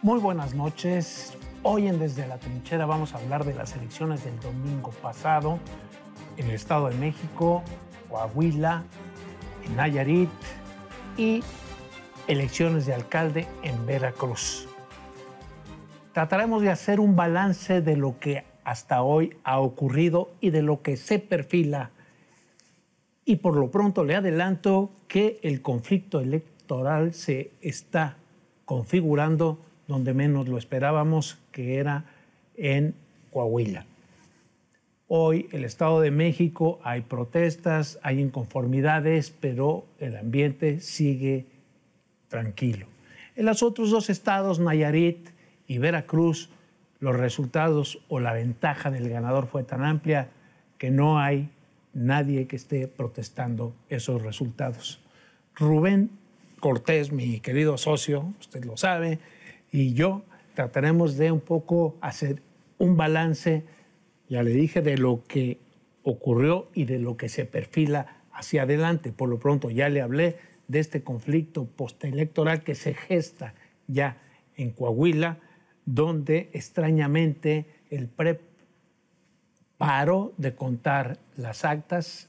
Muy buenas noches. Hoy en Desde la Trinchera vamos a hablar de las elecciones del domingo pasado en el Estado de México, Coahuila, en Nayarit y elecciones de alcalde en Veracruz. Trataremos de hacer un balance de lo que hasta hoy ha ocurrido y de lo que se perfila. Y por lo pronto le adelanto que el conflicto electoral se está configurando donde menos lo esperábamos, que era en Coahuila. Hoy el Estado de México hay protestas, hay inconformidades, pero el ambiente sigue tranquilo. En los otros dos estados, Nayarit y Veracruz, los resultados o la ventaja del ganador fue tan amplia que no hay nadie que esté protestando esos resultados. Rubén Cortés, mi querido socio, usted lo sabe, y yo trataremos de un poco hacer un balance, ya le dije, de lo que ocurrió y de lo que se perfila hacia adelante. Por lo pronto ya le hablé de este conflicto postelectoral que se gesta ya en Coahuila, donde extrañamente el PREP paró de contar las actas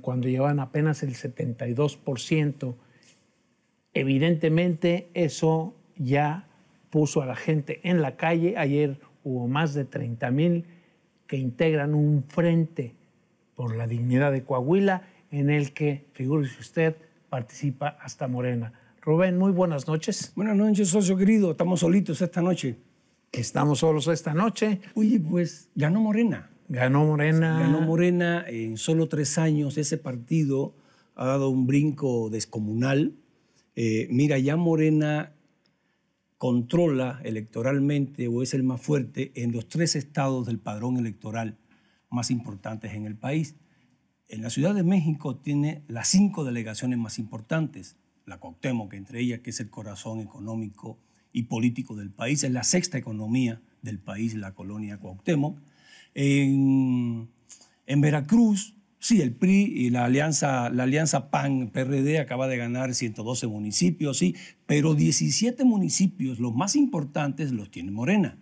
cuando llevan apenas el 72%. Evidentemente eso ya puso a la gente en la calle. Ayer hubo más de 30 mil que integran un frente por la dignidad de Coahuila, en el que, figúrese usted, participa hasta Morena. Rubén, muy buenas noches. Buenas noches, socio querido. Estamos solitos esta noche. Estamos solos esta noche. Oye, pues ganó Morena. Ganó Morena. Ganó Morena en solo tres años. Ese partido ha dado un brinco descomunal. Eh, mira, ya Morena controla electoralmente o es el más fuerte en los tres estados del padrón electoral más importantes en el país. En la Ciudad de México tiene las cinco delegaciones más importantes, la Cuauhtémoc, entre ellas, que es el corazón económico y político del país, es la sexta economía del país, la colonia Cuauhtémoc. En, en Veracruz Sí, el PRI y la alianza, PAN-PRD acaba de ganar 112 municipios, sí, pero 17 municipios, los más importantes, los tiene Morena.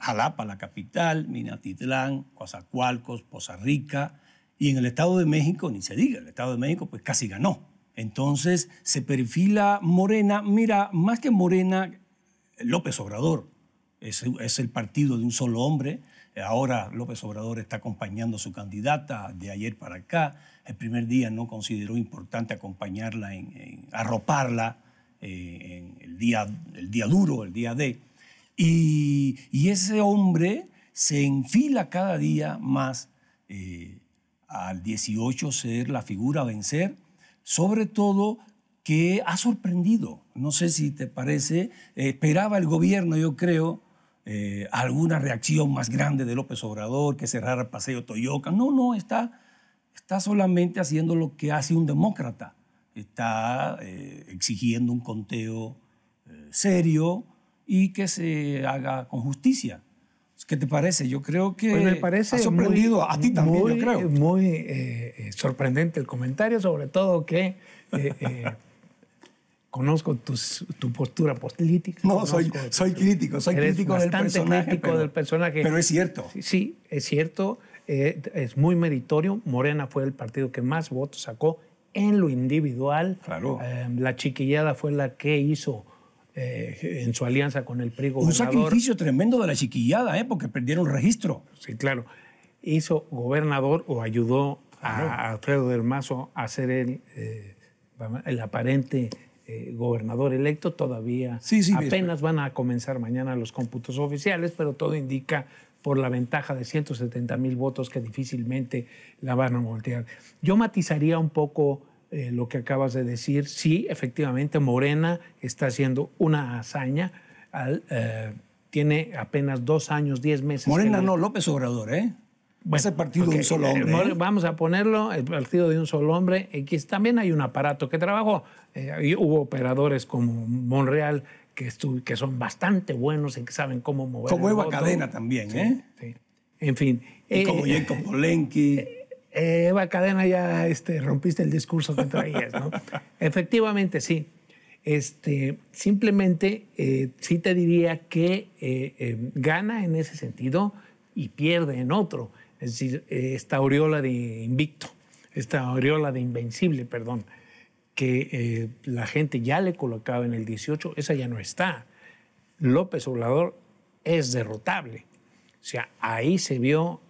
Jalapa, la capital, Minatitlán, Coatzacoalcos, Poza Rica, y en el Estado de México, ni se diga, el Estado de México pues casi ganó. Entonces se perfila Morena, mira, más que Morena, López Obrador, es el partido de un solo hombre, eh, ahora López Obrador está acompañando a su candidata de ayer para acá. El primer día no consideró importante acompañarla, en, arroparla eh, en el día, el día duro, el día D. Y, ese hombre se enfila cada día más eh, al 18 ser la figura a vencer, sobre todo que ha sorprendido. No sé si te parece, esperaba el gobierno, yo creo, eh, alguna reacción más grande de López Obrador, que cerrar el paseo Toyoca. No, no, está, está solamente haciendo lo que hace un demócrata. Está eh, exigiendo un conteo eh, serio y que se haga con justicia. ¿Qué te parece? Yo creo que pues me parece ha sorprendido a ti también, muy, yo creo. Muy sorprendente el comentario, sobre todo que conozco tu postura política. No, soy, soy crítico, soy crítico del personaje. pero, del personaje. Pero es cierto. Sí, es cierto, eh, es muy meritorio. Morena fue el partido que más votos sacó en lo individual. Claro. Eh, la chiquillada fue la que hizo eh, en su alianza con el PRI gobernador. Un sacrificio tremendo de la chiquillada, ¿eh? porque perdieron registro. Sí, claro. Hizo gobernador o ayudó a Alfredo del Mazo a ser el, el aparente eh, gobernador electo, todavía apenas van a comenzar mañana los cómputos oficiales, pero todo indica por la ventaja de 170 mil votos que difícilmente la van a voltear. Yo matizaría un poco eh, lo que acabas de decir. Sí, efectivamente, Morena está haciendo una hazaña. Eh, tiene apenas dos años, diez meses. Morena no, López Obrador, ¿eh? es el partido de un solo hombre. Eh, ¿eh? Vamos a ponerlo, el partido de un solo hombre. X también hay un aparato que trabajó. Eh, hubo operadores como Monreal que, que son bastante buenos en que saben cómo mover. Como Eva Cadena también, ¿eh? Sí. En fin. Y como Jacob Polenki. Eva Cadena, ya este, rompiste el discurso que traías, ¿no? Efectivamente, sí. Este, simplemente sí te diría que gana en ese sentido y pierde en otro es decir, eh, esta aureola de invicto, esta aureola de invencible, perdón, que eh, la gente ya le colocaba en el 18, esa ya no está. López Obrador es derrotable. O sea, ahí se vio,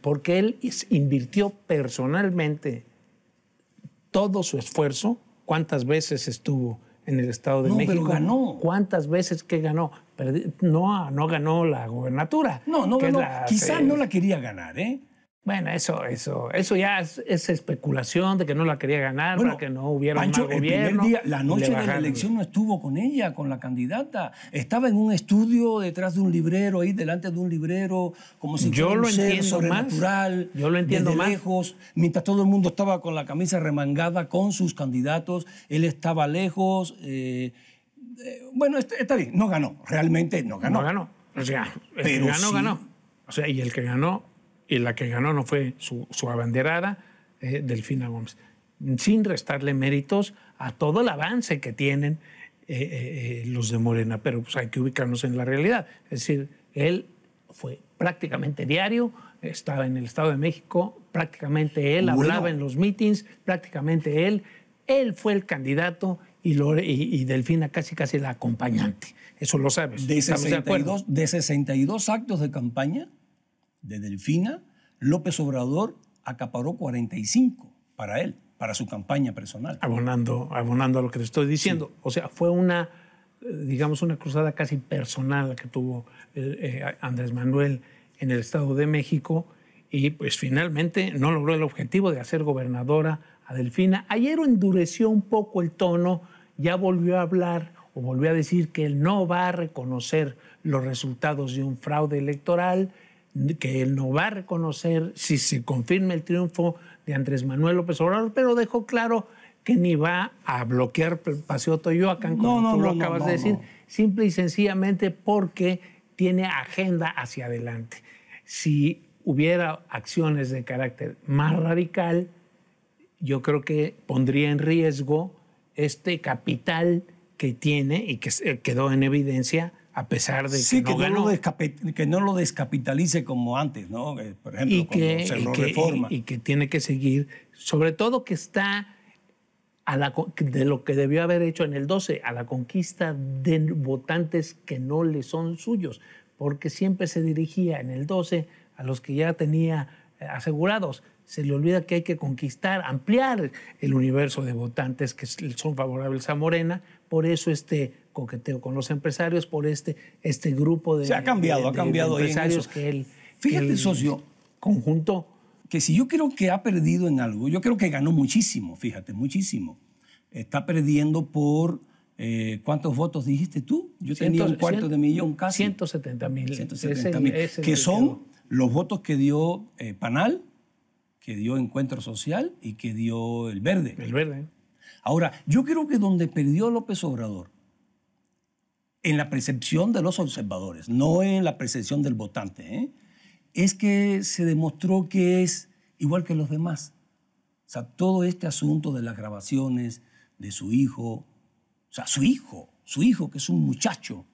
porque él invirtió personalmente todo su esfuerzo, cuántas veces estuvo en el Estado de México. ganó. ¿Cuántas veces que ganó? no, no ganó la gobernatura. No, no ganó. Quizá no la quería ganar, ¿eh? Bueno, eso, eso, eso ya es, especulación de que no la quería ganar, que no hubiera un mal gobierno. día, la noche de la elección no estuvo con ella, con la candidata. Estaba en un estudio detrás de un librero, ahí delante de un librero, como si yo lo un entiendo Más. Yo lo entiendo más. lejos, mientras todo el mundo estaba con la camisa remangada con sus candidatos, él estaba lejos. Eh, eh, bueno, está, bien, no ganó, realmente no ganó. No ganó. O sea, ganó, ganó. O sea, y el que ganó y la que ganó no fue su, abanderada, eh, Delfina Gómez. Sin restarle méritos a todo el avance que tienen eh, eh, los de Morena, pero pues, hay que ubicarnos en la realidad. Es decir, él fue prácticamente diario, estaba en el Estado de México, prácticamente él hablaba en los meetings, prácticamente él, él fue el candidato y, Delfina casi casi la acompañante. Eso lo sabes. De de 62 actos de campaña, de Delfina, López Obrador acaparó 45 para él, para su campaña personal. Abonando, abonando a lo que te estoy diciendo. O sea, fue una, eh, digamos, una cruzada casi personal que tuvo eh, eh, Andrés Manuel en el Estado de México y pues finalmente no logró el objetivo de hacer gobernadora a Delfina. Ayer endureció un poco el tono, ya volvió a hablar o volvió a decir que él no va a reconocer los resultados de un fraude electoral, que él no va a reconocer si se confirma el triunfo de Andrés Manuel López Obrador, pero dejó claro que ni va a bloquear el Paseo Toyoacán, como tú lo acabas de decir, simple y sencillamente porque tiene agenda hacia adelante. Si hubiera acciones de carácter más radical, yo creo que pondría en riesgo este capital que tiene y que quedó en evidencia a pesar de que, no que, no lo descapitalice como antes, ¿no? Eh, por ejemplo, y cuando que, que tiene que seguir, sobre todo que está de lo que debió haber hecho en el 12, a la conquista de votantes que no le son suyos, porque siempre se dirigía en el 12 a los que ya tenía eh, asegurados. Se le olvida que hay que conquistar, ampliar el universo de votantes que son favorables a Morena. Por eso este coqueteo con los empresarios por este, este grupo de. Se ha cambiado, ha cambiado que él. Fíjate, socio. Conjunto. Que si yo creo que ha perdido en algo, yo creo que ganó muchísimo, fíjate, muchísimo. Está perdiendo por. Eh, ¿Cuántos votos dijiste tú? Yo tenía un cuarto de millón casi. 170 mil. 170 mil. Que son los votos que dio eh, Panal, que dio Encuentro Social y que dio El Verde. El Verde. Ahora, yo creo que donde perdió López Obrador en la percepción de los observadores, no en la percepción del votante, ¿eh? es que se demostró que es igual que los demás. O sea, todo este asunto de las grabaciones, de su hijo, o sea, su hijo, su hijo que es un muchacho,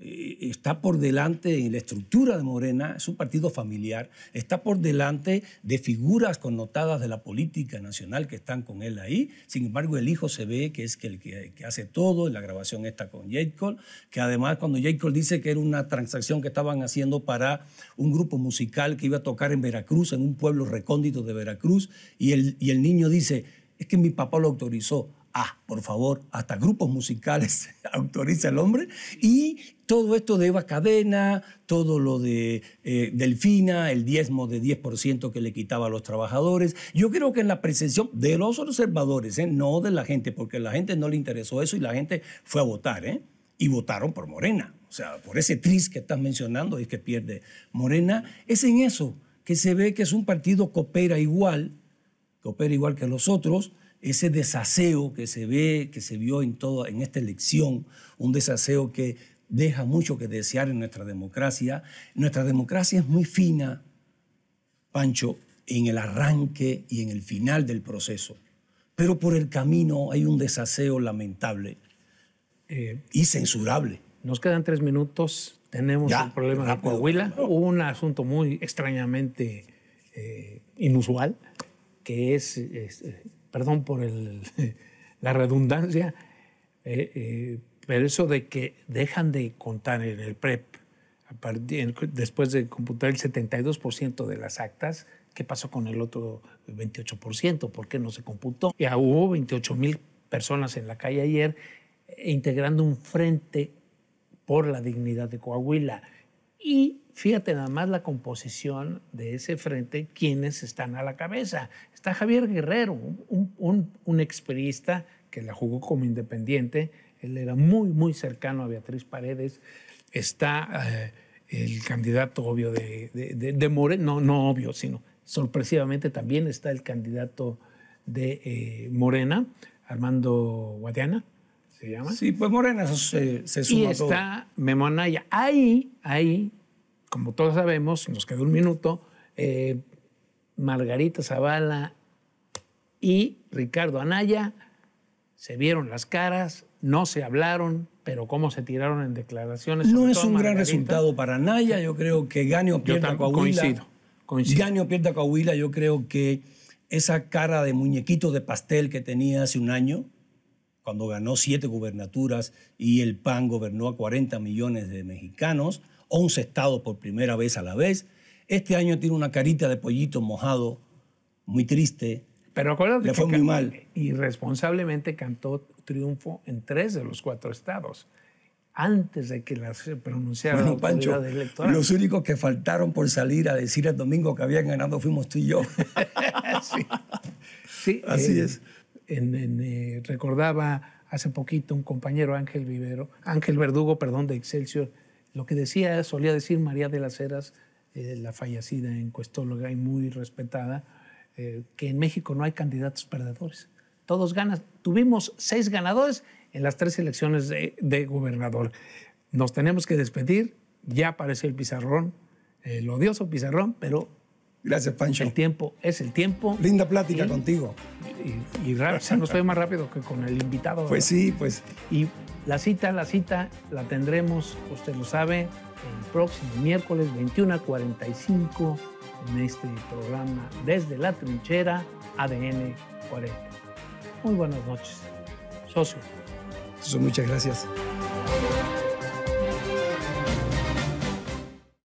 está por delante en la estructura de Morena, es un partido familiar, está por delante de figuras connotadas de la política nacional que están con él ahí. Sin embargo, el hijo se ve que es el que, hace todo, en la grabación está con J. que además cuando J. Cole dice que era una transacción que estaban haciendo para un grupo musical que iba a tocar en Veracruz, en un pueblo recóndito de Veracruz, y el niño dice, es que mi papá lo autorizó. Ah, por favor, hasta grupos musicales autoriza el hombre. Y todo esto de Eva Cadena, todo lo de eh, Delfina, el diezmo de 10% que le quitaba a los trabajadores. Yo creo que en la percepción de los observadores, ¿eh? no de la gente, porque a la gente no le interesó eso y la gente fue a votar, ¿eh? y votaron por Morena. O sea, por ese tris que estás mencionando es que pierde Morena. Es en eso que se ve que es un partido que opera igual, que opera igual que los otros ese desaseo que se ve, que se vio en, todo, en esta elección, un desaseo que deja mucho que desear en nuestra democracia. Nuestra democracia es muy fina, Pancho, en el arranque y en el final del proceso, pero por el camino hay un desaseo lamentable eh, y censurable. Nos quedan tres minutos, tenemos un el problema de Coahuila, un asunto muy extrañamente eh, inusual, que es eh, perdón por la redundancia, eh, eh, pero eso de que dejan de contar en el PREP, después de computar el 72% de las actas, ¿qué pasó con el otro 28%? ¿Por qué no se computó? Ya hubo 28 mil personas en la calle ayer eh, integrando un frente por la dignidad de Coahuila y fíjate nada más la composición de ese frente, quienes están a la cabeza. Está Javier Guerrero, un, un, experista que la jugó como independiente. Él era muy, muy cercano a Beatriz Paredes. Está eh, el candidato obvio de, de, Morena, no, obvio, sino sorpresivamente también está el candidato de eh, Morena, Armando Guadiana se Sí, pues Morena se, se suma Y está Memo Anaya. Ahí, ahí, como todos sabemos, nos quedó un minuto, eh, Margarita Zavala y Ricardo Anaya se vieron las caras, no se hablaron, pero cómo se tiraron en declaraciones. No es un gran resultado para Anaya, yo creo que gane o pierda Coahuila. Coincido, Gane o pierda Coahuila, yo creo que esa cara de muñequito de pastel que tenía hace un año, cuando ganó siete gubernaturas y el PAN gobernó a 40 millones de mexicanos, 11 estados por primera vez a la vez. Este año tiene una carita de pollito mojado, muy triste. Pero Le fue muy mal. irresponsablemente cantó triunfo en tres de los cuatro estados antes de que las pronunciara bueno, Pancho, Los únicos que faltaron por salir a decir el domingo que habían ganado fuimos tú y yo. sí. Así eh, es. Eh, recordaba hace poquito un compañero Ángel Vivero, Ángel Verdugo, perdón, de Excelsior, lo que decía, solía decir María de las Heras, eh, la fallecida encuestóloga y muy respetada, eh, que en México no hay candidatos perdedores. Todos ganan. Tuvimos seis ganadores en las tres elecciones de, de gobernador. Nos tenemos que despedir. Ya aparece el pizarrón, el odioso pizarrón, pero Gracias, Pancho. El tiempo es el tiempo. Linda plática contigo. Y, y, no estoy más rápido que con el invitado. Pues sí, pues. Y la cita, la cita la tendremos, usted lo sabe, el próximo miércoles 21 45 en este programa Desde la Trinchera, ADN 40. Muy buenas noches, socio. Socio, muchas gracias.